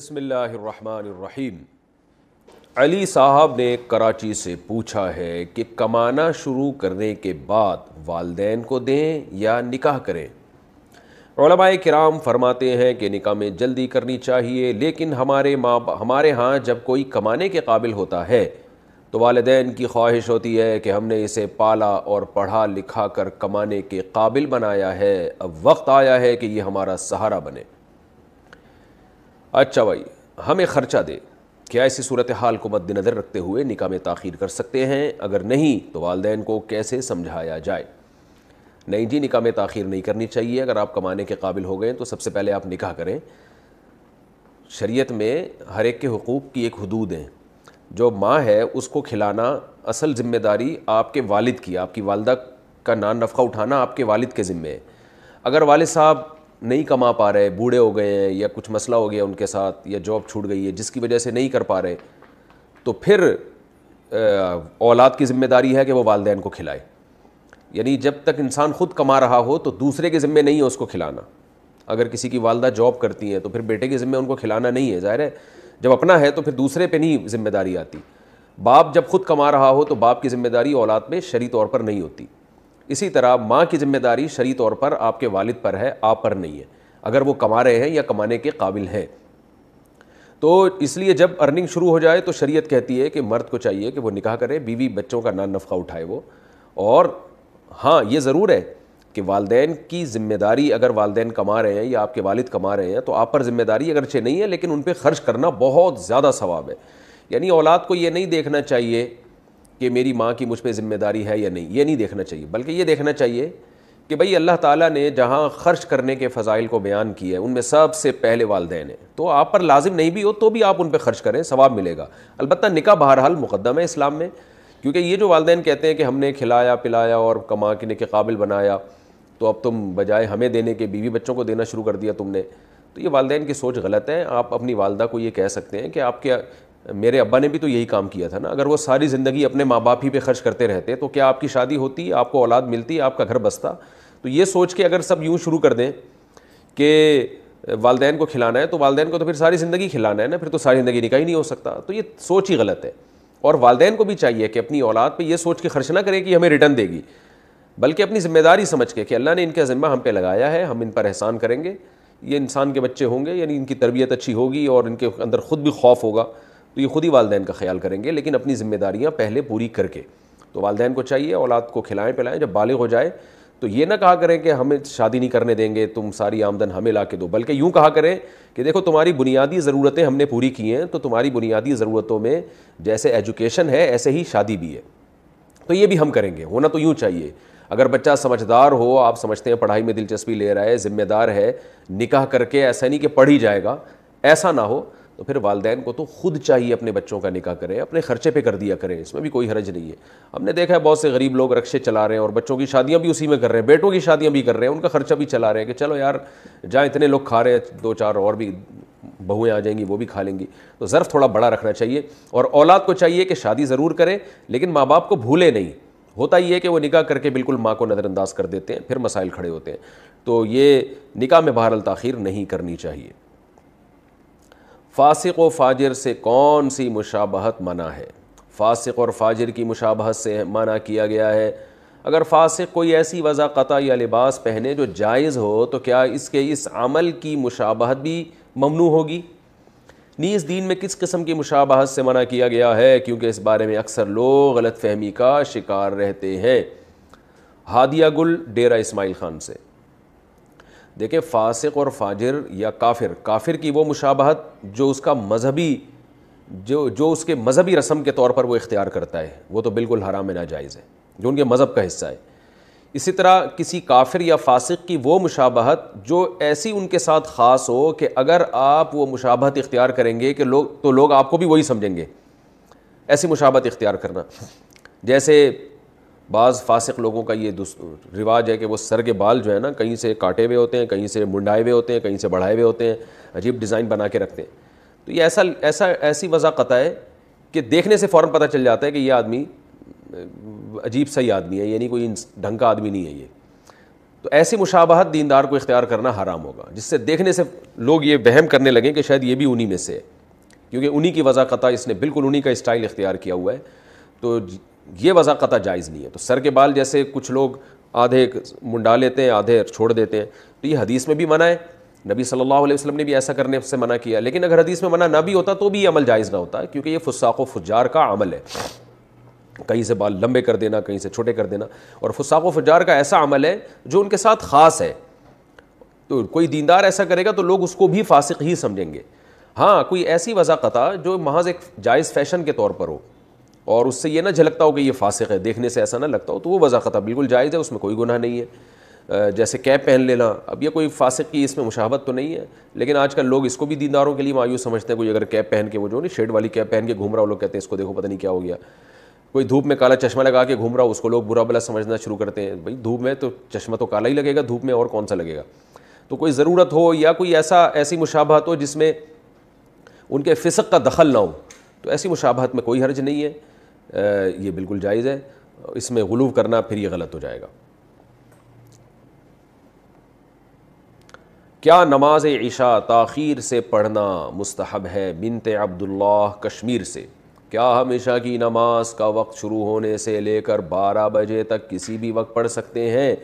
बसमीम अली साहब ने कराची से पूछा है कि कमाना शुरू करने के बाद वालदेन को दें या निकाह करें कराम फरमाते हैं कि निकाह में जल्दी करनी चाहिए लेकिन हमारे माँ हमारे यहाँ जब कोई कमाने के काबिल होता है तो वालदे की ख्वाहिश होती है कि हमने इसे पाला और पढ़ा लिखा कर कमाने के काबिल बनाया है अब वक्त आया है कि ये हमारा सहारा बने अच्छा भाई हमें ख़र्चा दे क्या इसी सूरत हाल को मद्दनज़र रखते हुए निकाह में ताखिर कर सकते हैं अगर नहीं तो वालदेन को कैसे समझाया जाए नहीं जी निकाह में ताखिर नहीं करनी चाहिए अगर आप कमाने के काबिल हो गए तो सबसे पहले आप निकाह करें शरीयत में हर एक के हकूक़ की एक हदूद हैं जो माँ है उसको खिलाना असल ज़िम्मेदारी आपके वालिद की आपकी वालदा का नान नफ़ा उठाना आपके वालिद के ज़िम्मे है अगर वालिद साहब नहीं कमा पा रहे बूढ़े हो गए हैं या कुछ मसला हो गया उनके साथ या जॉब छूट गई है जिसकी वजह से नहीं कर पा रहे तो फिर औलाद की जिम्मेदारी है कि वो वालदेन को खिलाए यानी जब तक इंसान ख़ुद कमा रहा हो तो दूसरे के ज़िम्मे नहीं है उसको खिलाना अगर किसी की वालदा जॉब करती हैं तो फिर बेटे के ज़िम्मे उनको खिलाना नहीं है ज़ाहिर है जब अपना है तो फिर दूसरे पे नहीं जिम्मेदारी आती बाप जब खुद कमा रहा हो तो बाप की जिम्मेदारी औलाद में शरी तौर पर नहीं होती इसी तरह माँ की जिम्मेदारी शरी तौर पर आपके वालिद पर है आप पर नहीं है अगर वो कमा रहे हैं या कमाने के काबिल हैं तो इसलिए जब अर्निंग शुरू हो जाए तो शरीयत कहती है कि मर्द को चाहिए कि वो निकाह करे बीवी बच्चों का नान नफ़ा उठाए वो और हाँ ये ज़रूर है कि वालदेन की जिम्मेदारी अगर वालदेन कमा रहे हैं या आपके वालिद कमा रहे हैं तो आप पर जिम्मेदारी अगर अगरचे नहीं है लेकिन उन पर ख़र्च करना बहुत ज़्यादा सवाब है यानी औलाद को ये नहीं देखना चाहिए कि मेरी माँ की मुझ पर ज़िम्मेदारी है या नहीं ये नहीं देखना चाहिए बल्कि ये देखना चाहिए कि भाई अल्लाह ताला ने जहाँ ख़र्च करने के फ़जाइल को बयान किया है उनमें सबसे पहले वालदेन हैं तो आप पर लाजिम नहीं भी हो तो भी आप उन पर ख़र्च करें सवाब मिलेगा अलबत् निका बहरहाल मुकदम है इस्लाम में क्योंकि ये जो वालदेन कहते हैं कि हमने खिलाया पिलाया और कमा के काबिल बनाया तो अब तुम बजाय हमें देने के बीवी बच्चों को देना शुरू कर दिया तुमने तो ये वालदेन की सोच गलत है आप अपनी वालदा को ये कह सकते हैं कि आपके मेरे अब्बा ने भी तो यही काम किया था ना अगर वो सारी ज़िंदगी अपने माँ बाप ही पे खर्च करते रहते तो क्या आपकी शादी होती आपको औलाद मिलती आपका घर बसता तो ये सोच के अगर सब यूँ शुरू कर दें कि वालदेन को खिलाना है तो वालदेन को तो फिर सारी ज़िंदगी खिलाना है ना फिर तो सारी ज़िंदगी निकाह ही नहीं हो सकता तो ये सोच ही गलत है और वालदेन को भी चाहिए कि अपनी औलाद पर यह सोच के खर्च ना करें कि हमें रिटर्न देगी बल्कि अपनी ज़िम्मेदारी समझ के कि अल्लाह ने इनका ज़िम्मा हम पे लगाया है हम इन पर एहसान करेंगे ये इंसान के बच्चे होंगे यानी इनकी तरबियत अच्छी होगी और इनके अंदर ख़ुद भी खौफ होगा तो ये ख़ुद ही वालदेन का ख्याल करेंगे लेकिन अपनी ज़िम्मेदारियाँ पहले पूरी करके तो वालदेन को चाहिए औलाद को खिलाएं पिलाएं जब बालिग हो जाए तो ये ना कहा करें कि हमें शादी नहीं करने देंगे तुम सारी आमदन हमें ला के दो बल्कि यूँ कहा करें कि देखो तुम्हारी बुनियादी ज़रूरतें हमने पूरी की हैं तो तुम्हारी बुनियादी ज़रूरतों में जैसे एजुकेशन है ऐसे ही शादी भी है तो ये भी हम करेंगे होना तो यूँ चाहिए अगर बच्चा समझदार हो आप समझते हैं पढ़ाई में दिलचस्पी ले रहा है ज़िम्मेदार है निकाह करके ऐसा नहीं कि पढ़ ही जाएगा ऐसा ना हो तो फिर वालदेन को तो खुद चाहिए अपने बच्चों का निकाह करें अपने खर्चे पे कर दिया करें इसमें भी कोई हरज नहीं है हमने देखा है बहुत से गरीब लोग रक्शे चला रहे हैं और बच्चों की शादियां भी उसी में कर रहे हैं बेटों की शादियां भी कर रहे हैं उनका खर्चा भी चला रहे हैं कि चलो यार जहाँ इतने लोग खा रहे हैं दो चार और भी बहुएँ आ जाएंगी वो भी खा लेंगी तो ज़र्फ़ थोड़ा बड़ा रखना चाहिए और औलाद को चाहिए कि शादी ज़रूर करें लेकिन माँ बाप को भूले नहीं होता ही है कि वो निकाह करके बिल्कुल माँ को नज़रअंदाज कर देते हैं फिर मसाइल खड़े होते हैं तो ये निकाह में बहरल तख़िर नहीं करनी चाहिए फ़ासिक व फाजिर से कौन सी मुशाबहत मना है फ़ासिक और फाजिर की मुशाबहत से मना किया गया है अगर फ़ासिक कोई ऐसी वज़ाक़त या लिबास पहने जो जायज़ हो तो क्या इसके इस अमल की मुशाबहत भी ममनू होगी नीस दीन में किस किस्म की मुशाबहत से मना किया गया है क्योंकि इस बारे में अक्सर लोग गलत फहमी का शिकार रहते हैं हादिया गुल डेरा इस्माइल ख़ान से देखिए फासिक और फाजिर या काफिर काफिर की वो मुशाबहत जो उसका मजहबी जो जो उसके मजहबी रस्म के तौर पर वो इख्तियार करता है वो तो बिल्कुल हराम नाजायज़ है जो उनके मज़हब का हिस्सा है इसी तरह किसी काफिर या फासिक की वो मुशाबहत जो ऐसी उनके साथ ख़ास हो कि अगर आप वो मुशाबहत इख्तियार करेंगे कि लोग तो लोग आपको भी वही समझेंगे ऐसी मुशाबत इख्तियार करना जैसे बाज़ फासिक लोगों का ये रिवाज है कि वो सर के बाल जो है ना कहीं से काटे हुए होते हैं कहीं से मुंडाए हुए होते हैं कहीं से बढ़ाए हुए होते हैं अजीब डिज़ाइन बना के रखते हैं तो ये ऐसा ऐसा ऐसी वजाकता है कि देखने से फ़ौर पता चल जाता है कि ये आदमी अजीब सही आदमी है यानी कोई ढंग का आदमी नहीं है ये तो ऐसी मुशाबहत दीनदार को इख्तियार करना हराम होगा जिससे देखने से लोग ये वहम करने लगें कि शायद ये भी उन्हीं में से है क्योंकि उन्हीं की वजाकता इसने बिल्कुल उन्हीं का स्टाइल इख्तियार किया हुआ है तो ये वज़ा जायज़ नहीं है तो सर के बाल जैसे कुछ लोग आधे मुंडा लेते हैं आधे छोड़ देते हैं तो ये हदीस में भी मना है नबी सल्लल्लाहु अलैहि वसल्लम ने भी ऐसा करने से मना किया लेकिन अगर हदीस में मना ना भी होता तो भी ये अमल जायज़ ना होता क्योंकि ये फुस्साक फुजार का अमल है कहीं से बाल लंबे कर देना कहीं से छोटे कर देना और फुस्साक फुजार का ऐसा अमल है जो उनके साथ ख़ास है तो कोई दीनदार ऐसा करेगा तो लोग उसको भी फासिक ही समझेंगे हाँ कोई ऐसी वज़ाक़ता जो महज एक जायज़ फैशन के तौर पर हो और उससे ये ना झलकता हो कि ये फासिक है देखने से ऐसा ना लगता हो तो वो वजाकता बिल्कुल जायज़ है उसमें कोई गुनाह नहीं है जैसे कैप पहन लेना अब ये कोई फासिक की इसमें मुशाहत तो नहीं है लेकिन आजकल लोग इसको भी दीनदारों के लिए मायूस समझते हैं कोई अगर कैप पहन के वो जो नहीं शेड वाली कैप पहन के घूम रहा हो लोग कहते हैं इसको देखो पता नहीं क्या हो गया कोई धूप में काला चश्मा लगा के घूम रहा हो उसको लोग बुरा भला समझना शुरू करते हैं भाई धूप में तो चश्मा तो काला ही लगेगा धूप में और कौन सा लगेगा तो कोई ज़रूरत हो या कोई ऐसा ऐसी मुशाबहत हो जिसमें उनके फ़िसक का दखल ना हो तो ऐसी मुशाबहत में कोई हर्ज नहीं है ये बिल्कुल जायज़ है इसमें गलूब करना फिर ये गलत हो जाएगा क्या नमाज ईशा ताखीर से पढ़ना मुस्तहब है बिनते अब्दुल्लाह कश्मीर से क्या हम ईशा की नमाज का वक्त शुरू होने से लेकर बारह बजे तक किसी भी वक्त पढ़ सकते हैं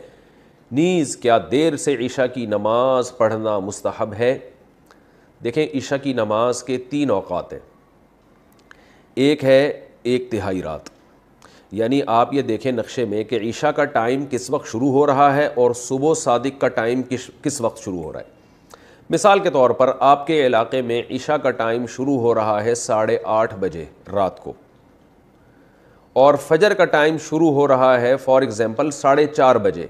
नीज़ क्या देर से ईशा की नमाज पढ़ना मुस्तहब है देखें ईशा की नमाज के तीन अवकात हैं एक है एक तिहाई रात यानी आप ये देखें नक्शे में कि ईशा का टाइम किस वक्त शुरू हो रहा है और सुबह सादिक का टाइम किस किस वक्त शुरू हो रहा है मिसाल के तौर पर आपके इलाके में ईशा का टाइम शुरू हो रहा है साढ़े आठ बजे रात को और फजर का टाइम शुरू हो रहा है फॉर एग्ज़ाम्पल साढ़े चार बजे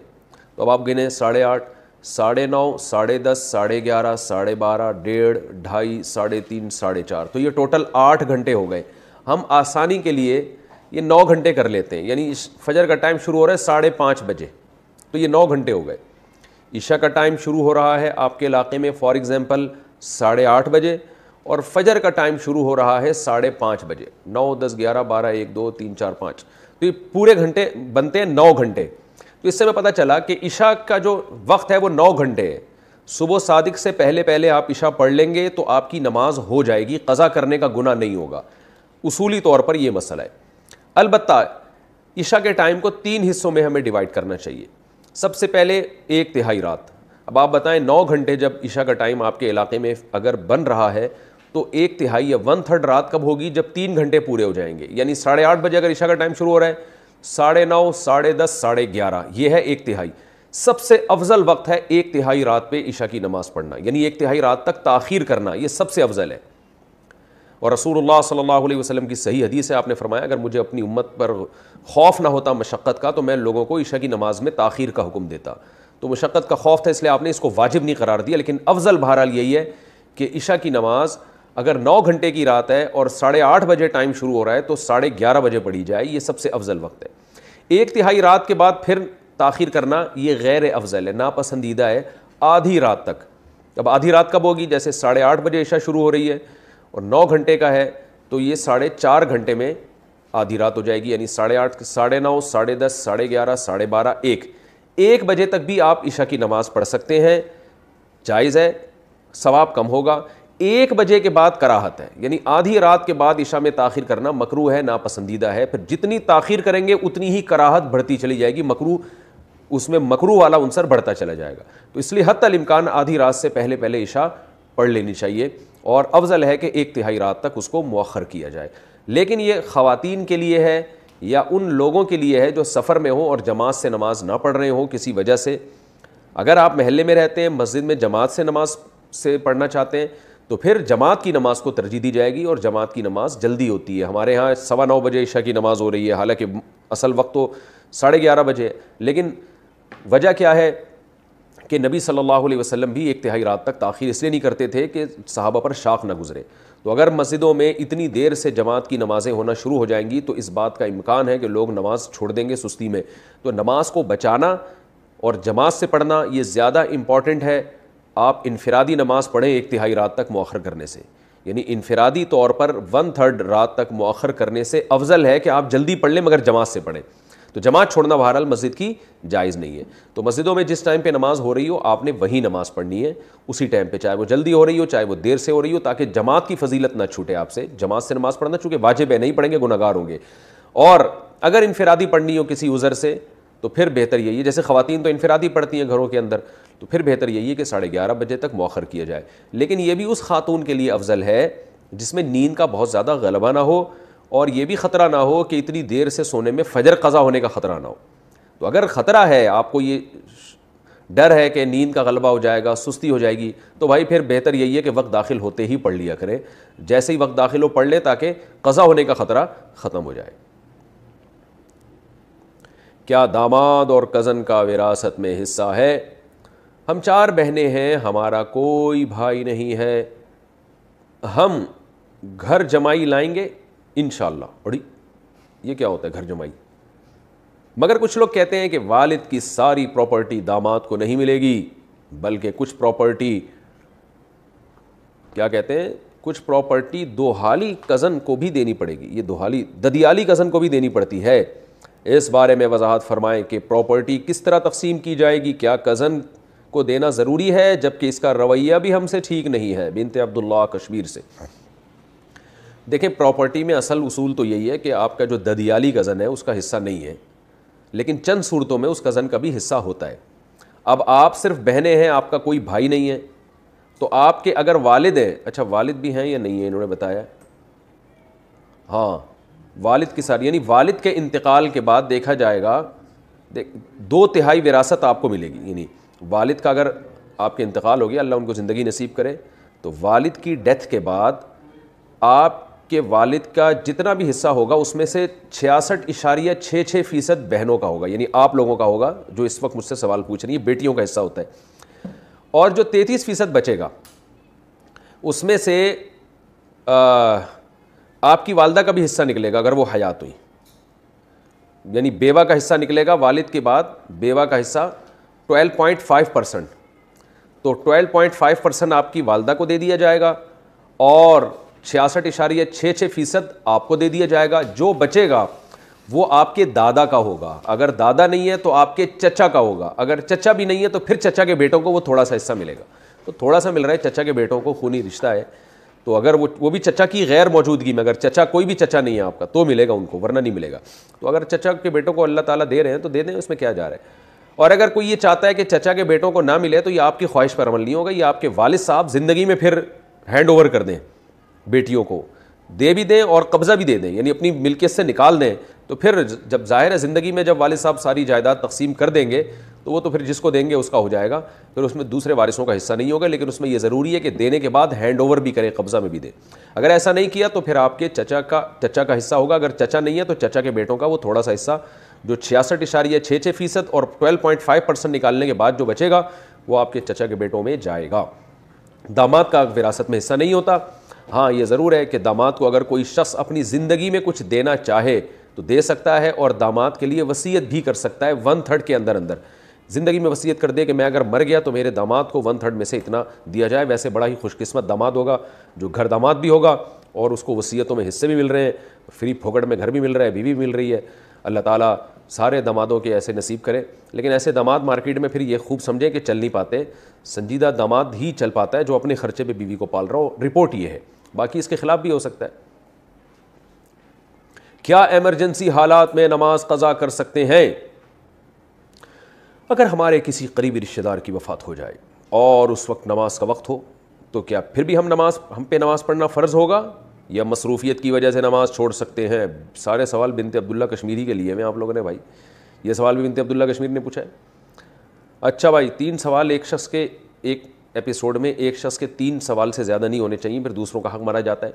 तो अब आप गिने साढ़े आठ साढ़े नौ साढ़े दस साढ़े ग्यारह साढ़े बारह डेढ़ ढाई साढ़े तीन साढ़े चार तो ये टोटल आठ घंटे हो गए हम आसानी के लिए ये नौ घंटे कर लेते हैं यानी फजर का टाइम शुरू हो रहा है साढ़े पाँच बजे तो ये नौ घंटे हो गए ईशा का टाइम शुरू हो रहा है आपके इलाके में फॉर एग्ज़ाम्पल साढ़े आठ बजे और फजर का टाइम शुरू हो रहा है साढ़े पाँच बजे नौ दस ग्यारह बारह एक दो तीन चार पाँच तो ये पूरे घंटे बनते हैं नौ घंटे तो इससे हमें पता चला कि ईशा का जो वक्त है वो नौ घंटे है सुबह सादिक से पहले पहले आप ईशा पढ़ लेंगे तो आपकी नमाज हो जाएगी कज़ा करने का गुना नहीं होगा उसूली तौर पर यह मसला है अलबत् ईशा के टाइम को तीन हिस्सों में हमें डिवाइड करना चाहिए सबसे पहले एक तिहाई रात अब आप बताएं नौ घंटे जब ईशा का टाइम आपके इलाके में अगर बन रहा है तो एक तिहाई या वन थर्ड रात कब होगी जब तीन घंटे पूरे हो जाएंगे यानी साढ़े आठ बजे अगर ईशा का टाइम शुरू हो रहा है साढ़े नौ साढ़े दस साढ़े ग्यारह यह है एक तिहाई सबसे अफजल वक्त है एक तिहाई रात पे ईशा की नमाज़ पढ़ना यानी एक तिहाई रात तक ताखिर करना यह सबसे अफजल है और रसूल सल्लल्लाहु अलैहि की सही हदीस है आपने फरमाया अगर मुझे अपनी उम्मत पर खौफ ना होता मशक्क़त का तो मैं लोगों को ईशा की नमाज में तखिर का हुक्म देता तो मशक्क़त का खौफ था इसलिए आपने इसको वाजिब नहीं करार दिया लेकिन अफजल बहरहाल यही है कि ईशा की नमाज़ अगर नौ घंटे की रात है और साढ़े आठ बजे टाइम शुरू हो रहा है तो साढ़े ग्यारह बजे पड़ी जाए ये सबसे अफजल वक्त है एक तिहाई रात के बाद फिर ताखिर करना ये गैर अफजल है नापसंदीदा है आधी रात तक अब आधी रात कब होगी जैसे साढ़े आठ बजे ईशा शुरू हो रही है और नौ घंटे का है तो ये साढ़े चार घंटे में आधी रात हो जाएगी यानी साढ़े आठ साढ़े नौ साढ़े दस साढ़े ग्यारह साढ़े बारह एक एक बजे तक भी आप ईशा की नमाज़ पढ़ सकते हैं जायज़ है सवाब कम होगा एक बजे के बाद कराहत है यानी आधी रात के बाद ईशा में ताखिर करना मकरू है नापसंदीदा है फिर जितनी ताखिर करेंगे उतनी ही कराहत बढ़ती चली जाएगी मकरू उसमें मकरू वाला उनसर बढ़ता चला जाएगा तो इसलिए तल इम्कान आधी रात से पहले पहले ईशा पढ़ लेनी चाहिए और अफजल है कि एक तिहाई रात तक उसको मौखर किया जाए लेकिन ये ख़वातीन के लिए है या उन लोगों के लिए है जो सफ़र में हों और जमात से नमाज ना पढ़ रहे हों किसी वजह से अगर आप महल में रहते हैं मस्जिद में जमात से नमाज से पढ़ना चाहते हैं तो फिर जमात की नमाज़ को तरजीह दी जाएगी और जमात की नमाज़ जल्दी होती है हमारे यहाँ सवा नौ बजे ईशा की नमाज़ हो रही है हालांकि असल वक्त तो साढ़े ग्यारह बजे लेकिन वजह क्या है कि नबी सल्लल्लाहु अलैहि वसल्लम भी एक तिहाई रात तक ताखिर इसलिए नहीं करते थे कि साहबा पर शाख ना गुजरे तो अगर मस्जिदों में इतनी देर से जमात की नमाज़ें होना शुरू हो जाएंगी तो इस बात का इम्कान है कि लोग नमाज़ छोड़ देंगे सुस्ती में तो नमाज को बचाना और जमात से पढ़ना ये ज़्यादा इम्पॉर्टेंट है आप इनफरादी नमाज़ पढ़ें एक तिहाई रात तक मौखर करने से यानी इनफरादी तौर पर वन थर्ड रात तक मौखर करने से अफजल है कि आप जल्दी पढ़ लें मगर जमात से पढ़ें तो जमात छोड़ना बहरहाल मस्जिद की जायज़ नहीं है तो मस्जिदों में जिस टाइम पे नमाज हो रही हो आपने वही नमाज पढ़नी है उसी टाइम पे चाहे वो जल्दी हो रही हो चाहे वो देर से हो रही हो ताकि जमात की फजीलत ना छूटे आपसे जमात से नमाज पढ़ना चूँकि वाजिब है नहीं पढ़ेंगे गुनागार होंगे और अगर इनफरादी पढ़नी हो किसी उजर से तो फिर बेहतर यही है जैसे ख़वातीन तो इनफरादी पढ़ती हैं घरों के अंदर तो फिर बेहतर यही है कि साढ़े ग्यारह बजे तक मौखर किया जाए लेकिन ये भी उस खातून के लिए अफजल है जिसमें नींद का बहुत ज़्यादा गलबा ना हो और ये भी ख़तरा ना हो कि इतनी देर से सोने में फजर कज़ा होने का ख़तरा ना हो तो अगर ख़तरा है आपको ये डर है कि नींद का गलबा हो जाएगा सुस्ती हो जाएगी तो भाई फिर बेहतर यही है कि वक्त दाखिल होते ही पढ़ लिया करें जैसे ही वक्त दाखिल हो पढ़ लें ताकि कज़ा होने का ख़तरा ख़त्म हो जाए क्या दामाद और कज़न का विरासत में हिस्सा है हम चार बहनें हैं हमारा कोई भाई नहीं है हम घर जमाई लाएंगे इन और ये क्या होता है घर जमाई मगर कुछ लोग कहते हैं कि वालिद की सारी प्रॉपर्टी दामाद को नहीं मिलेगी बल्कि कुछ प्रॉपर्टी क्या कहते हैं कुछ प्रॉपर्टी दोहाली कज़न को भी देनी पड़ेगी ये दोहाली ददियाली कज़न को भी देनी पड़ती है इस बारे में वजाहत फरमाएं कि प्रॉपर्टी किस तरह तकसीम की जाएगी क्या कज़न को देना ज़रूरी है जबकि इसका रवैया भी हमसे ठीक नहीं है बिनते अब्दुल्ला कश्मीर से देखें प्रॉपर्टी में असल उसूल तो यही है कि आपका जो ददियाली कज़न है उसका हिस्सा नहीं है लेकिन चंद सूरतों में उस कज़न का भी हिस्सा होता है अब आप सिर्फ बहने हैं आपका कोई भाई नहीं है तो आपके अगर वालिद हैं अच्छा वालिद भी हैं या नहीं है इन्होंने बताया हाँ वालिद के साथ यानी वालिद के इंतकाल के बाद देखा जाएगा देख दो तिहाई विरासत आपको मिलेगी यानी वालिद का अगर आपके इंतकाल हो गया अल्लाह उनको ज़िंदगी नसीब करे तो वालिद की डेथ के बाद आप के वालिद का जितना भी हिस्सा होगा उसमें से छियासठ इशारिया छः छः फ़ीसद बहनों का होगा यानी आप लोगों का होगा जो इस वक्त मुझसे सवाल पूछ रही है बेटियों का हिस्सा होता है और जो तैतीस फ़ीसद बचेगा उसमें से आ, आपकी वालदा का भी हिस्सा निकलेगा अगर वो हयात हुई यानी बेवा का हिस्सा निकलेगा वालिद के बाद बेवा का हिस्सा 12.5 परसेंट तो 12.5 परसेंट आपकी वालदा को दे दिया जाएगा और छियासठ इशारिया छः छः फ़ीसद आपको दे दिया जाएगा जो बचेगा वो आपके दादा का होगा अगर दादा नहीं है तो आपके चचा का होगा अगर चचा भी नहीं है तो फिर चचा के बेटों को वो थोड़ा सा हिस्सा मिलेगा तो थोड़ा सा मिल रहा है चचा के बेटों को खूनी रिश्ता है तो अगर वो वो भी चचा की गैर मौजूदगी में अगर चचा कोई भी चचा नहीं है आपका तो मिलेगा उनको वरना नहीं मिलेगा तो अगर चचा के बेटों को अल्लाह ताला दे रहे हैं तो दे दें उसमें क्या जा रहा है और अगर कोई ये चाहता है कि चचा के बेटों को ना मिले तो ये आपकी ख्वाहिश पर अमल नहीं होगा ये आपके वालिद साहब ज़िंदगी में फिर हैंड ओवर कर दें बेटियों को दे भी दें और कब्ज़ा भी दे दें यानी अपनी मिल्कियत से निकाल दें तो फिर जब ज़ाहिर है ज़िंदगी में जब वाले साहब सारी जायदाद तकसीम कर देंगे तो वो तो फिर जिसको देंगे उसका हो जाएगा फिर उसमें दूसरे वारिसों का हिस्सा नहीं होगा लेकिन उसमें यह ज़रूरी है कि देने के बाद हैंड ओवर भी करें कब्ज़ा में भी दें अगर ऐसा नहीं किया तो फिर आपके चचा का चचा का हिस्सा होगा अगर चचा नहीं है तो चचा के बेटों का वो थोड़ा सा हिस्सा जो छियासठ इशारिया छः छः फीसद और ट्वेल्व पॉइंट फाइव परसेंट निकालने के बाद जो बचेगा वो आपके चचा के बेटों में जाएगा दामाद का विरासत में हिस्सा नहीं होता हाँ ये ज़रूर है कि दामाद को अगर कोई शख्स अपनी ज़िंदगी में कुछ देना चाहे तो दे सकता है और दामाद के लिए वसीयत भी कर सकता है वन थर्ड के अंदर अंदर ज़िंदगी में वसीयत कर दे कि मैं अगर मर गया तो मेरे दामाद को वन थर्ड में से इतना दिया जाए वैसे बड़ा ही खुशकिस्मत दामाद होगा जो घर दामाद भी होगा और उसको वसीयतों में हिस्से भी मिल रहे हैं फ्री फोकट में घर भी मिल रहा है बीवी भी मिल रही है अल्लाह ताला सारे दामादों के ऐसे नसीब करे लेकिन ऐसे दामाद मार्केट में फिर ये खूब समझें कि चल नहीं पाते संजीदा दामाद ही चल पाता है जो अपने खर्चे पर बीवी को पाल रहा हो रिपोर्ट ये है बाकी इसके ख़िलाफ़ भी हो सकता है क्या एमरजेंसी हालात में नमाज कज़ा कर सकते हैं अगर हमारे किसी करीबी रिश्तेदार की वफ़ात हो जाए और उस वक्त नमाज का वक्त हो तो क्या फिर भी हम नमाज हम पे नमाज पढ़ना फ़र्ज़ होगा या मसरूफियत की वजह से नमाज छोड़ सकते हैं सारे सवाल बिनते अब्दुल्ला कश्मीरी के लिए मैं आप लोगों ने भाई ये सवाल भी बिनते अब्दुल्ला कश्मीर ने पूछा है अच्छा भाई तीन सवाल एक शख्स के एक एपिसोड में एक शख्स के तीन सवाल से ज़्यादा नहीं होने चाहिए फिर दूसरों का हक मारा जाता है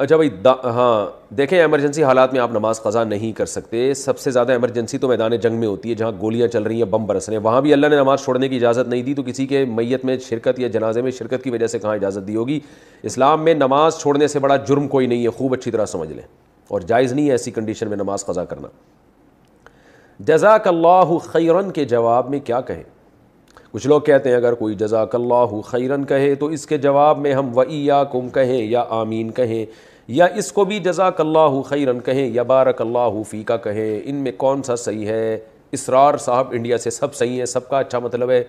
अच्छा भाई हाँ देखें एमरजेंसी हालात में आप नमाज कज़ा नहीं कर सकते सबसे ज़्यादा एमरजेंसी तो मैदान जंग में होती है जहाँ गोलियाँ चल रही हैं बम बरस रहे हैं वहाँ भी अल्लाह ने नमाज़ छोड़ने की इजाज़त नहीं दी तो किसी के मैत में शिरकत या जनाजे में शिरकत की वजह से कहाँ इजाज़त दी होगी इस्लाम में नमाज छोड़ने से बड़ा जुर्म कोई नहीं है खूब अच्छी तरह समझ लें और जायज़ नहीं है ऐसी कंडीशन में नमाज कज़ा करना अल्लाह खैरन के जवाब में क्या कहें कुछ लोग कहते हैं अगर कोई जजाकल्ला खैरन कहे तो इसके जवाब में हम वैया कुम कहें या आमीन कहें या इसको भी जजाकल्ला खैरन कहें या बारकल्ला फ़ीका कहें इनमें कौन सा सही है इसरार साहब इंडिया से सब सही है सबका अच्छा मतलब है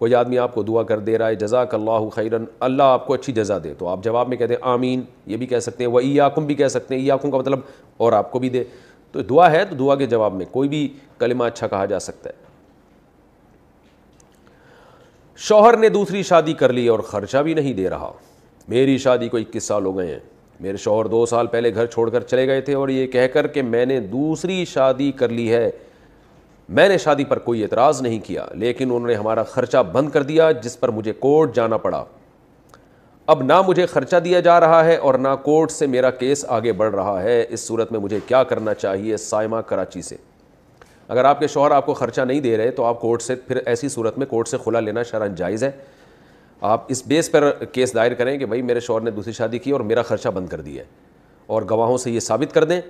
कोई आदमी आपको दुआ कर दे रहा है जजाकल्ला खैरन अल्लाह आपको अच्छी जजा दे तो आप जवाब में कहते हैं आमीन ये भी कह सकते हैं वह याकुम भी कह सकते हैं ईयाकुम का मतलब और आपको भी दे तो दुआ है तो दुआ के जवाब में कोई भी कलमा अच्छा कहा जा सकता है शोहर ने दूसरी शादी कर ली और ख़र्चा भी नहीं दे रहा मेरी शादी को इक्कीस साल हो गए हैं मेरे शोहर दो साल पहले घर छोड़कर चले गए थे और ये कहकर के मैंने दूसरी शादी कर ली है मैंने शादी पर कोई एतराज़ नहीं किया लेकिन उन्होंने हमारा ख़र्चा बंद कर दिया जिस पर मुझे कोर्ट जाना पड़ा अब ना मुझे खर्चा दिया जा रहा है और ना कोर्ट से मेरा केस आगे बढ़ रहा है इस सूरत में मुझे क्या करना चाहिए साइमा कराची से अगर आपके शोहर आपको ख़र्चा नहीं दे रहे तो आप कोर्ट से फिर ऐसी सूरत में कोर्ट से खुला लेना शरण जायज़ है आप इस बेस पर केस दायर करें कि भाई मेरे शोहर ने दूसरी शादी की और मेरा ख़र्चा बंद कर दिया है और गवाहों से ये साबित कर दें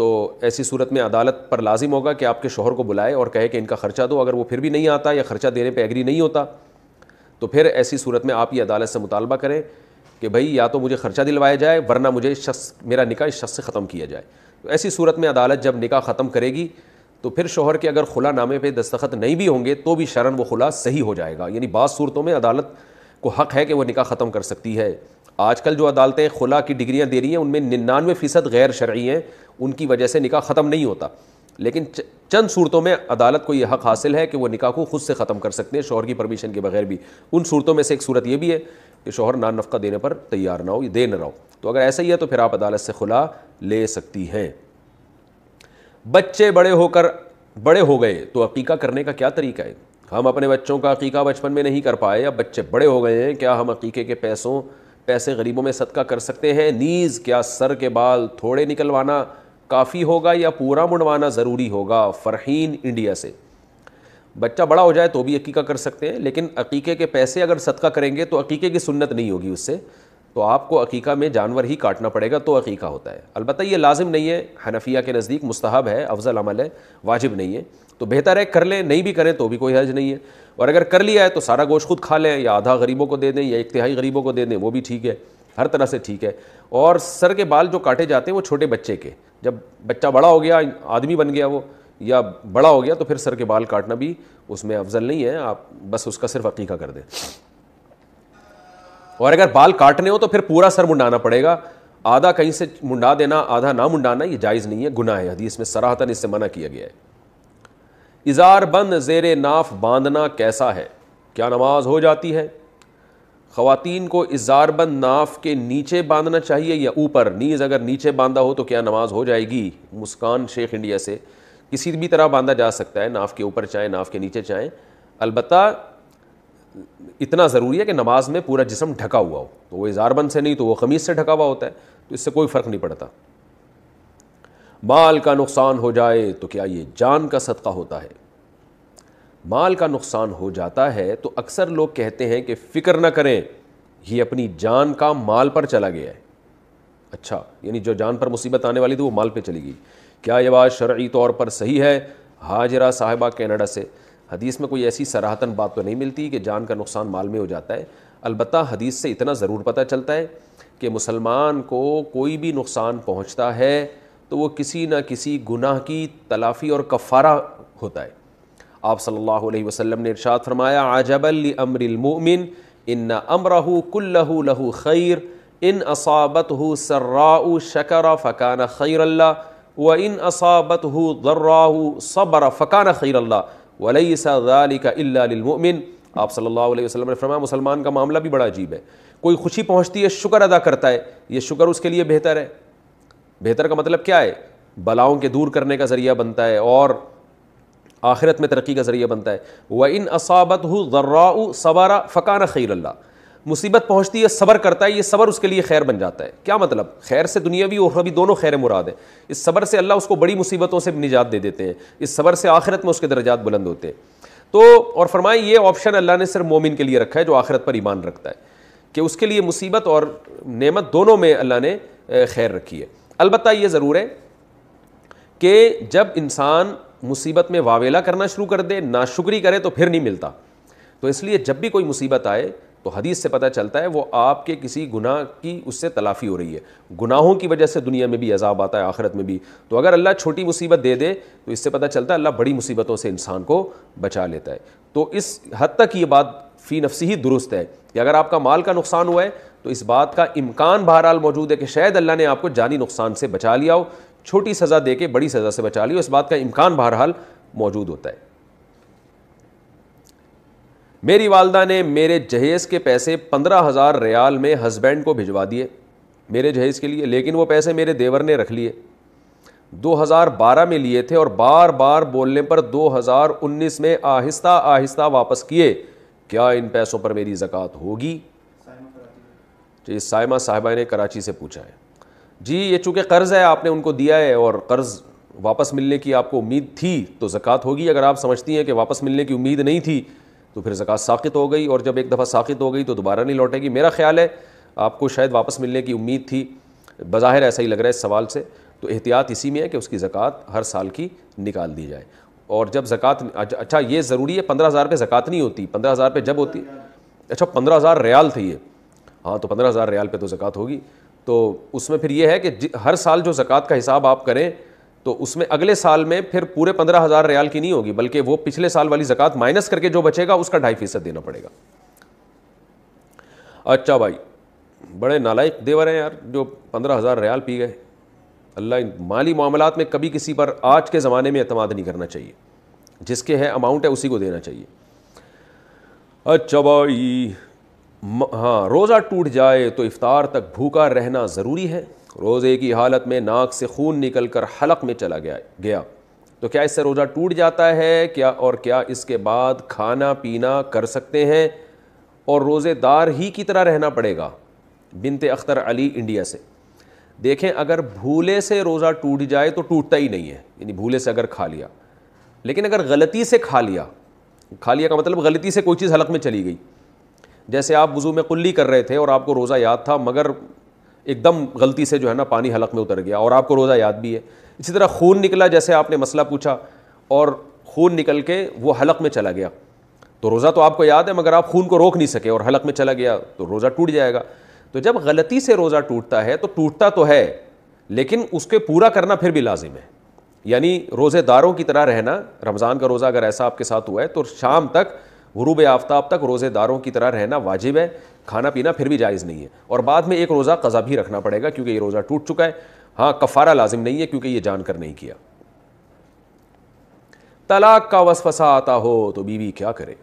तो ऐसी सूरत में अदालत पर लाजिम होगा कि आपके शोहर को बुलाए और कहे कि इनका ख़र्चा दो अगर वो फिर भी नहीं आता या ख़र्चा देने पर एग्री नहीं होता तो फिर ऐसी सूरत में आप ये अदालत से मुतालबा करें कि भाई या तो मुझे ख़र्चा दिलवाया जाए वरना मुझे इस शख्स मेरा निकाह इस शख्स से ख़त्म किया जाए तो ऐसी सूरत में अदालत जब निकाह ख़त्म करेगी तो फिर शोहर के अगर खुला नामे पर दस्तखत नहीं भी होंगे तो भी शरण व खुला सही हो जाएगा यानी बाद सूरतों में अदालत को हक़ है कि वह निका ख़त्म कर सकती है आज कल जो अदालतें खुला की डिग्रियाँ दे रही हैं उनमें निन्यानवे फ़ीसद गैर शर्य हैं उनकी वजह से निका ख़त्म नहीं होता लेकिन चंद सूरतों में अदालत को यह हक़ हासिल है कि वह निका को खुद से ख़त्म कर सकते हैं शोहर की परमिशन के बगैर भी उन सूरतों में से एक सूरत यह भी है कि शोहर नान नफ़ा देने पर तैयार ना हो ये दे ना हो तो अगर ऐसा ही है तो फिर आप अदालत से खुला ले सकती हैं बच्चे बड़े होकर बड़े हो गए तो अकीका करने का क्या तरीका है हम अपने बच्चों का अकीका बचपन में नहीं कर पाए अब बच्चे बड़े हो गए हैं क्या हम अकीके के पैसों पैसे गरीबों में सदका कर सकते हैं नीज़ क्या सर के बाल थोड़े निकलवाना काफ़ी होगा या पूरा मुड़वाना ज़रूरी होगा फ़रहीन इंडिया से बच्चा बड़ा हो जाए तो भी अकीका कर सकते हैं लेकिन अकीके के पैसे अगर सदका करेंगे तो अकीके की सुन्नत नहीं होगी उससे तो आपको अकीका में जानवर ही काटना पड़ेगा तो अकीका होता है अलबत्त ये लाजिम नहीं है हनफिया के नज़दीक मुस्तहब है अफजल अमल है वाजिब नहीं है तो बेहतर है कर लें नहीं भी करें तो भी कोई हर्ज नहीं है और अगर कर लिया है तो सारा गोश्त खुद खा लें या आधा गरीबों को दे दें या इतहाई गरीबों को दे दें वो भी ठीक है हर तरह से ठीक है और सर के बाल जो काटे जाते हैं वो छोटे बच्चे के जब बच्चा बड़ा हो गया आदमी बन गया वो या बड़ा हो गया तो फिर सर के बाल काटना भी उसमें अफजल नहीं है आप बस उसका सिर्फ अकीका कर दें और अगर बाल काटने हो तो फिर पूरा सर मुंडाना पड़ेगा आधा कहीं से मुंडा देना आधा ना मुंडाना ये जायज़ नहीं है गुना है हदीस में सराहतन इससे मना किया गया है इजार बंद जेर नाफ बांधना कैसा है क्या नमाज हो जाती है खातन को बंद नाफ के नीचे बांधना चाहिए या ऊपर नीज़ अगर नीचे बांधा हो तो क्या नमाज हो जाएगी मुस्कान शेख इंडिया से किसी भी तरह बांधा जा सकता है नाफ के ऊपर चाहें नाफ के नीचे चाहें अलबत् इतना ज़रूरी है कि नमाज में पूरा जिसम ढका हुआ हो तो वो इजारबंद से नहीं तो वो कमीज़ से ढका हुआ होता है तो इससे कोई फ़र्क नहीं पड़ता माल का नुकसान हो जाए तो क्या ये जान का सदका होता है माल का नुकसान हो जाता है तो अक्सर लोग कहते हैं कि फ़िक्र ना करें ये अपनी जान का माल पर चला गया है अच्छा यानी जो जान पर मुसीबत आने वाली थी वो माल पर चली गई क्या यह बात शर्य तौर पर सही है हाजरा साहबा कनाडा से हदीस में कोई ऐसी सराहतन बात तो नहीं मिलती कि जान का नुकसान माल में हो जाता है अलबत् हदीस से इतना ज़रूर पता चलता है कि मुसलमान को कोई भी नुकसान पहुँचता है तो वो किसी न किसी गुनाह की तलाफ़ी और कफ़ारा होता है आप सल्लल्लाहु अलैहि वसल्लम ने इरशाद फरमाया आजबल अमरमिन इन अमरहु कुल्लहु लहू खैर इन असाबत हु सर्राउ शकर फ़कान खैर व इन असाबत हु दर्राउ सबर फ़कान खैर वलई का इल्लामिन आप सल्लल्लाहु अलैहि वसल्लम ने फरमाया मुसलमान का मामला भी बड़ा अजीब है कोई खुशी पहुंचती है शुक्र अदा करता है ये शुक्र उसके लिए बेहतर है बेहतर का मतलब क्या है बलाओं के दूर करने का ज़रिया बनता है और आखिरत में तरक्की का ज़रिया बनता है व इन असाबत हु ज़र्रा सवारा फ़कान खैर मुसीबत पहुंचती है सबर करता है ये सबर उसके लिए खैर बन जाता है क्या मतलब खैर से दुनियावी और रबी दोनों खैर मुराद है इस सबर से अल्लाह उसको बड़ी मुसीबतों से निजात दे देते हैं इस सबर से आखिरत में उसके दर्जात बुलंद होते हैं तो और फरमाए ये ऑप्शन अल्लाह ने सिर्फ मोमिन के लिए रखा है जो आखिरत पर ईमान रखता है कि उसके लिए मुसीबत और नेमत दोनों में अल्लाह ने खैर रखी है अलबत् ये ज़रूर है कि जब इंसान मुसीबत में वावेला करना शुरू कर दे नाशुक्री करे तो फिर नहीं मिलता तो इसलिए जब भी कोई मुसीबत आए तो हदीस से पता चलता है वो आपके किसी गुनाह की उससे तलाफ़ी हो रही है गुनाहों की वजह से दुनिया में भी अजाब आता है आखिरत में भी तो अगर अल्लाह छोटी मुसीबत दे दे तो इससे पता चलता है अल्लाह बड़ी मुसीबतों से इंसान को बचा लेता है तो इस हद तक ये बात फ़ी नफसी ही दुरुस्त है कि अगर आपका माल का नुकसान हुआ है तो इस बात का इम्कान बहरहाल मौजूद है कि शायद अल्लाह ने आपको जानी नुकसान से बचा लिया हो छोटी सज़ा दे के बड़ी सज़ा से बचा लिया हो इस बात का इम्कान बहरहाल मौजूद होता है मेरी वालदा ने मेरे जहेज़ के पैसे पंद्रह हज़ार रियाल में हस्बैंड को भिजवा दिए मेरे जहेज़ के लिए लेकिन वो पैसे मेरे देवर ने रख लिए 2012 में लिए थे और बार बार बोलने पर 2019 में आहिस्ता आहिस्ता वापस किए क्या इन पैसों पर मेरी जक़ात होगी जी सायमा साहबा ने कराची से पूछा है जी ये चूँकि कर्ज़ है आपने उनको दिया है और कर्ज़ वापस मिलने की आपको उम्मीद थी तो जक़ात होगी अगर आप समझती हैं कि वापस मिलने की उम्मीद नहीं थी तो फिर ज़क़़त साखित हो गई और जब एक दफ़ा साखित हो गई तो दोबारा नहीं लौटेगी मेरा ख्याल है आपको शायद वापस मिलने की उम्मीद थी बज़ाहिर ऐसा ही लग रहा है इस सवाल से तो एहतियात इसी में है कि उसकी ज़क़़त हर साल की निकाल दी जाए और जब ज़क़़त अच्छा ये ज़रूरी है पंद्रह हज़ार पे ज़क़़त नहीं होती पंद्रह हज़ार पे जब होती अच्छा पंद्रह हज़ार रियाल थे ये हाँ तो पंद्रह हज़ार रियाल पे तो ज़क़़त होगी तो उसमें फिर ये है कि हर साल जो ज़क़़त का हिसाब आप करें तो उसमें अगले साल में फिर पूरे पंद्रह हज़ार रियाल की नहीं होगी बल्कि वो पिछले साल वाली ज़क़़त माइनस करके जो बचेगा उसका ढाई फीसद देना पड़ेगा अच्छा भाई बड़े नालायक देवर हैं यार जो पंद्रह हज़ार रियाल पी गए अल्लाह माली मामला में कभी किसी पर आज के ज़माने में अतमाद नहीं करना चाहिए जिसके है अमाउंट है उसी को देना चाहिए अच्छा भाई हाँ रोज़ा टूट जाए तो इफ्तार तक भूखा रहना ज़रूरी है रोज़े की हालत में नाक से खून निकल कर हलक में चला गया गया तो क्या इससे रोज़ा टूट जाता है क्या और क्या इसके बाद खाना पीना कर सकते हैं और रोज़ेदार ही की तरह रहना पड़ेगा बिनते अख्तर अली इंडिया से देखें अगर भूले से रोज़ा टूट जाए तो टूटता ही नहीं है यानी भूले से अगर खा लिया लेकिन अगर गलती से खा लिया खा लिया का मतलब गलती से कोई चीज़ हलक में चली गई जैसे आप वज़ू में कुल्ली कर रहे थे और आपको रोज़ा याद था मगर एकदम गलती से जो है ना पानी हलक में उतर गया और आपको रोज़ा याद भी है इसी तरह खून निकला जैसे आपने मसला पूछा और खून निकल के वो हलक में चला गया तो रोज़ा तो आपको याद है मगर आप खून को रोक नहीं सके और हलक में चला गया तो रोज़ा टूट जाएगा तो जब गलती से रोज़ा टूटता है तो टूटता तो है लेकिन उसके पूरा करना फिर भी लाजिम है यानी रोज़ेदारों की तरह रहना रमज़ान का रोज़ा अगर ऐसा आपके साथ हुआ है तो शाम तक गुरूब आफ्ताब तक रोज़ेदारों की तरह रहना वाजिब है खाना पीना फिर भी जायज़ नहीं है और बाद में एक रोज़ा कज़ा भी रखना पड़ेगा क्योंकि ये रोज़ा टूट चुका है हाँ कफ़ारा लाजिम नहीं है क्योंकि ये जानकर नहीं किया तलाक का वसफसा आता हो तो बीवी क्या करे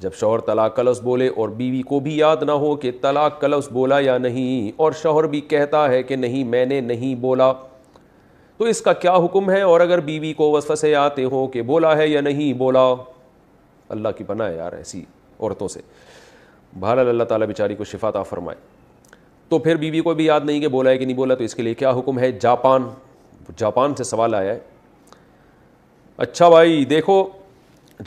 जब शोहर तलाक का लफ्ज़ बोले और बीवी को भी याद ना हो कि तलाक का लफ्ज़ बोला या नहीं और शोहर भी कहता है कि नहीं मैंने नहीं बोला तो इसका क्या हुक्म है और अगर बीवी को वसफसे आते हो कि बोला है या नहीं बोला अल्लाह की बनाए यार ऐसी औरतों से बहरहाल अल्लाह ताला बेचारी को शिफात फरमाए तो फिर बीवी को भी याद नहीं कि बोला है कि नहीं बोला तो इसके लिए क्या हुक्म है जापान जापान से सवाल आया है अच्छा भाई देखो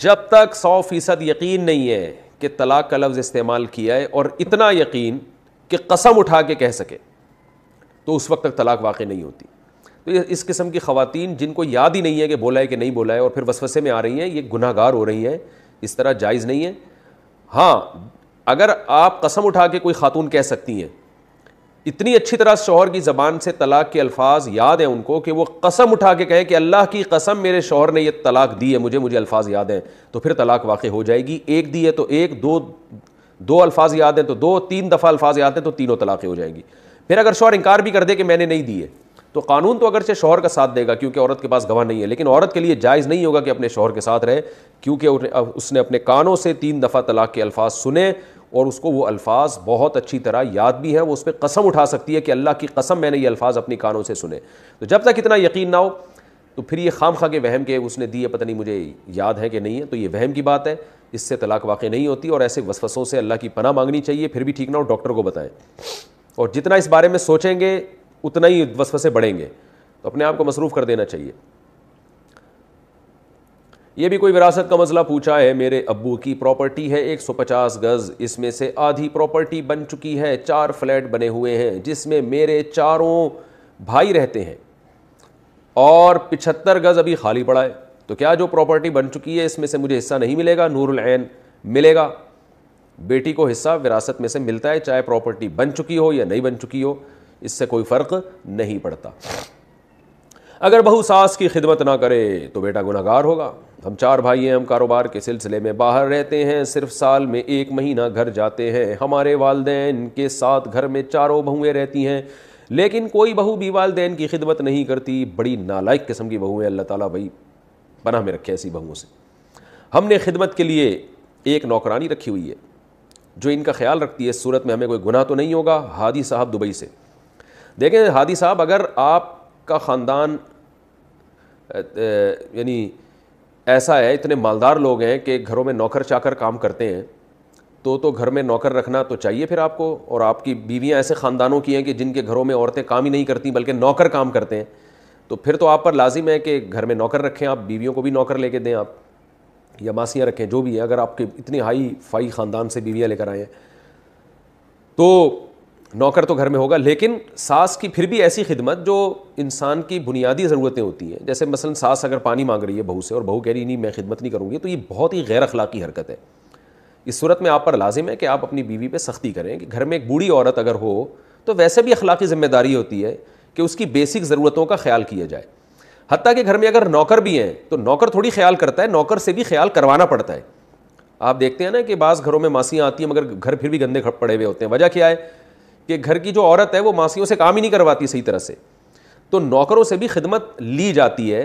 जब तक सौ फीसद यकीन नहीं है कि तलाक का लफ्ज़ इस्तेमाल किया है और इतना यकीन कि कसम उठा के कह सके तो उस वक्त तक तलाक वाकई नहीं होती तो इस किस्म की खवतिन जिनको याद ही नहीं है कि बोला है कि नहीं बोला है और फिर वसवसे में आ रही हैं ये गुनाहगार हो रही हैं इस तरह जायज़ नहीं है हाँ अगर आप कसम उठा के कोई ख़ातून कह सकती हैं इतनी अच्छी तरह शोहर की ज़बान से तलाक के अल्फाज याद हैं उनको कि वो कसम उठा के कहें कि अल्लाह की कसम मेरे शोहर ने यह तलाक दी है मुझे मुझे अल्फाज याद हैं तो फिर तलाक वाक़ हो जाएगी एक दी है तो एक दो दो अल्फाज याद हैं तो दो तीन दफ़ा अल्फाज याद हैं तो तीनों तलाक़ें हो जाएंगी फिर अगर शोहर इनकार भी कर दे कि मैंने नहीं दिए तो कानून तो अगरचे शोहर का साथ देगा क्योंकि औरत के पास गवाह नहीं है लेकिन औरत के लिए जायज़ नहीं होगा कि अपने शोहर के साथ रहे क्योंकि उसने अपने कानों से तीन दफ़ा तलाक के अल्फाज सुने और उसको वो अल्फाज बहुत अच्छी तरह याद भी है वो उस पर कसम उठा सकती है कि अल्लाह की कसम मैंने ये अल्फाज अपनी कानों से सुने तो जब तक इतना यकीन ना हो तो फिर ये खाम खा के वहम के उसने दिए पता नहीं मुझे याद है कि नहीं है तो ये वहम की बात है इससे तलाक वाकई नहीं होती और ऐसे वसफ़सों से अल्लाह की पना मांगनी चाहिए फिर भी ठीक ना हो डॉक्टर को बताएं और जितना इस बारे में सोचेंगे उतना ही वसवसे बढ़ेंगे तो अपने आप को मसरूफ़ कर देना चाहिए ये भी कोई विरासत का मसला पूछा है मेरे अबू की प्रॉपर्टी है 150 गज़ इसमें से आधी प्रॉपर्टी बन चुकी है चार फ्लैट बने हुए हैं जिसमें मेरे चारों भाई रहते हैं और पिछहत्तर गज़ अभी खाली पड़ा है तो क्या जो प्रॉपर्टी बन चुकी है इसमें से मुझे हिस्सा नहीं मिलेगा नूरुलैन मिलेगा बेटी को हिस्सा विरासत में से मिलता है चाहे प्रॉपर्टी बन चुकी हो या नहीं बन चुकी हो इससे कोई फ़र्क नहीं पड़ता अगर बहू सास की खिदमत ना करे तो बेटा गुनागार होगा हम चार भाई हैं हम कारोबार के सिलसिले में बाहर रहते हैं सिर्फ साल में एक महीना घर जाते हैं हमारे वालदे के साथ घर में चारों बहुएँ रहती हैं लेकिन कोई बहू भी वालदे की खिदमत नहीं करती बड़ी नालायक किस्म की बहू अल्लाह ताला भाई पनाह में रखे ऐसी बहुओं से हमने खिदमत के लिए एक नौकरानी रखी हुई है जो इनका ख्याल रखती है सूरत में हमें कोई गुनाह तो नहीं होगा हादी साहब दुबई से देखें हादी साहब अगर आपका ख़ानदान यानी ऐसा है इतने मालदार लोग हैं कि घरों में नौकर चाकर काम करते हैं तो तो घर में नौकर रखना तो चाहिए फिर आपको और आपकी बीवियां ऐसे ख़ानदानों की हैं कि जिनके घरों में औरतें काम ही नहीं करती बल्कि नौकर काम करते हैं तो फिर तो आप पर लाजिम है कि घर में नौकर रखें आप बीवियों को भी नौकर लेके दें आप या मासियाँ रखें जो भी है अगर आपके इतनी हाई फाई ख़ानदान से बीवियाँ लेकर आएँ तो नौकर तो घर में होगा लेकिन सास की फिर भी ऐसी खिदमत जो इंसान की बुनियादी ज़रूरतें होती हैं जैसे मसलन सास अगर पानी मांग रही है बहू से और बहू कह रही नहीं मैं खिदमत नहीं करूँगी तो ये बहुत ही गैर अखलाकी हरकत है इस सूरत में आप पर लाजिम है कि आप अपनी बीवी पर सख्ती करें कि घर में एक बूढ़ी औरत अगर हो तो वैसे भी अखलाकी ज़िम्मेदारी होती है कि उसकी बेसिक ज़रूरतों का ख्याल किया जाए हती कि घर में अगर नौकर भी हैं तो नौकर थोड़ी ख्याल करता है नौकर से भी ख्याल करवाना पड़ता है आप देखते हैं ना कि बाज़ घरों में मासियाँ आती हैं मगर घर फिर भी गंदे पड़े हुए होते हैं वजह क्या है कि घर की जो औरत है वो मासियों से काम ही नहीं करवाती सही तरह से तो नौकरों से भी खिदमत ली जाती है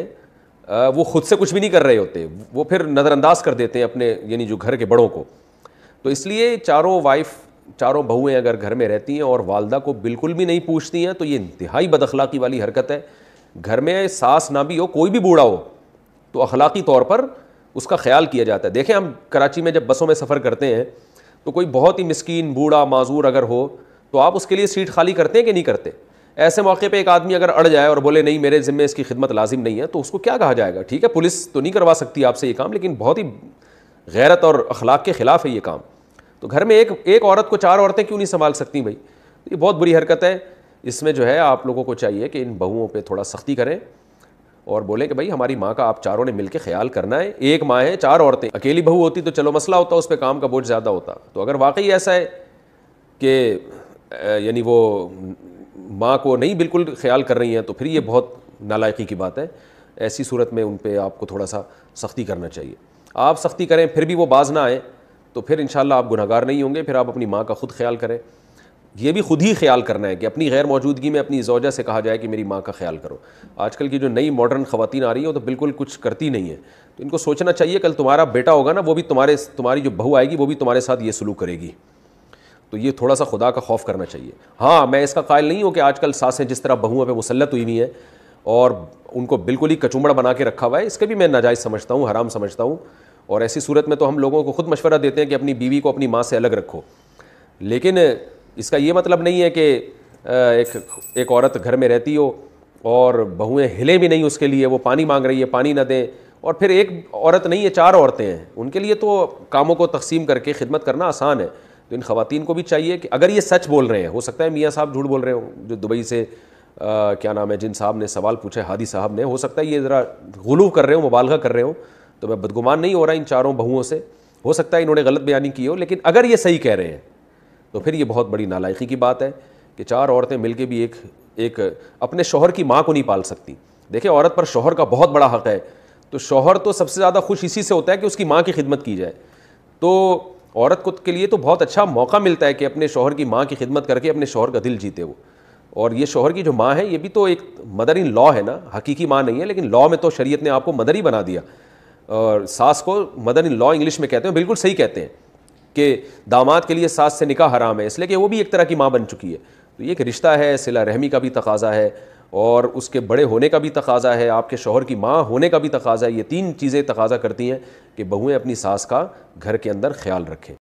वो खुद से कुछ भी नहीं कर रहे होते वो फिर नज़रअंदाज कर देते हैं अपने यानी जो घर के बड़ों को तो इसलिए चारों वाइफ चारों बहुएं अगर घर में रहती हैं और वालदा को बिल्कुल भी नहीं पूछती हैं तो ये इंतहाई अखलाकी वाली हरकत है घर में सास ना भी हो कोई भी बूढ़ा हो तो अखलाकी तौर पर उसका ख्याल किया जाता है देखें हम कराची में जब बसों में सफ़र करते हैं तो कोई बहुत ही मस्किन बूढ़ा माजूर अगर हो तो आप उसके लिए सीट खाली करते हैं कि नहीं करते ऐसे मौके पे एक आदमी अगर अड़ जाए और बोले नहीं मेरे ज़िम्मे इसकी खिदमत लाजिम नहीं है तो उसको क्या कहा जाएगा ठीक है पुलिस तो नहीं करवा सकती आपसे ये काम लेकिन बहुत ही गैरत और अखलाक के ख़िलाफ़ है ये काम तो घर में एक एक औरत को चार औरतें क्यों नहीं संभाल सकती भाई ये बहुत बुरी हरकत है इसमें जो है आप लोगों को चाहिए कि इन बहुओं पर थोड़ा सख्ती करें और बोले कि भाई हमारी माँ का आप चारों ने मिलकर ख्याल करना है एक माँ है चार औरतें अकेली बहू होती तो चलो मसला होता उस पर काम का बोझ ज़्यादा होता तो अगर वाकई ऐसा है कि यानी वो माँ को नहीं बिल्कुल ख्याल कर रही हैं तो फिर ये बहुत नालायकी की बात है ऐसी सूरत में उन पर आपको थोड़ा सा सख्ती करना चाहिए आप सख्ती करें फिर भी वो बाज ना आए तो फिर इन शाला आप गुनागार नहीं होंगे फिर आप अपनी माँ का खुद ख्याल करें ये भी खुद ही ख्याल करना है कि अपनी गैर मौजूदगी में अपनी जोजा से कहा जाए कि मेरी माँ का ख्याल करो आजकल की जो नई मॉडर्न खवतिन आ रही है वो तो बिल्कुल कुछ करती नहीं है तो इनको सोचना चाहिए कल तुम्हारा बेटा होगा ना वो भी तुम्हारे तुम्हारी जो बहू आएगी वो भी तुम्हारे साथ ये सलूक करेगी तो ये थोड़ा सा खुदा का खौफ करना चाहिए हाँ मैं इसका कायल नहीं हूँ कि आजकल सासें जिस तरह बहुओं पर मुसलत हुई हुई हैं और उनको बिल्कुल ही कचुमड़ बना के रखा हुआ है इसके भी मैं नाजायज़ समझता हूँ हराम समझता हूँ और ऐसी सूरत में तो हम लोगों को खुद मशवरा देते हैं कि अपनी बीवी को अपनी माँ से अलग रखो लेकिन इसका ये मतलब नहीं है कि एक एक औरत घर में रहती हो और बहुएं हिले भी नहीं उसके लिए वो पानी मांग रही है पानी ना दें और फिर एक औरत नहीं है चार औरतें हैं उनके लिए तो कामों को तकसीम करके खिदमत करना आसान है तो इन खातन को भी चाहिए कि अगर ये सच बोल रहे हैं हो सकता है मियाँ साहब झूठ बोल रहे हो जो दुबई से आ, क्या नाम है जिन साहब ने सवाल पूछा हादी साहब ने हो सकता है ये ज़रा गुलू कर रहे हो मुबालगा कर रहे हो तो मैं बदगुमान नहीं हो रहा इन चारों बहुओं से हो सकता है इन्होंने गलत बयानी की हो लेकिन अगर ये सही कह रहे हैं तो फिर ये बहुत बड़ी नालायकी की बात है कि चार औरतें मिलके भी एक एक अपने शोहर की माँ को नहीं पाल सकती देखिए औरत पर शोहर का बहुत बड़ा हक़ है तो शोहर तो सबसे ज़्यादा खुश इसी से होता है कि उसकी माँ की खिदमत की जाए तो औरत को के लिए तो बहुत अच्छा मौका मिलता है कि अपने शोहर की माँ की खिदमत करके अपने शोहर का दिल जीते वो और ये शोहर की जो माँ है ये भी तो एक मदर इन लॉ है ना हकीकी माँ नहीं है लेकिन लॉ में तो शरीयत ने आपको मदर ही बना दिया और सास को मदर इन लॉ इंग्लिश में कहते हैं बिल्कुल सही कहते हैं कि दामाद के लिए सास से निकाह हराम है इसलिए कि वो भी एक तरह की माँ बन चुकी है तो ये एक रिश्ता है सिला रहमी का भी तकाजा है और उसके बड़े होने का भी तकाजा है आपके शोहर की माँ होने का भी तकाजा है ये तीन चीज़ें तकाजा करती हैं कि बहुएँ अपनी सास का घर के अंदर ख्याल रखें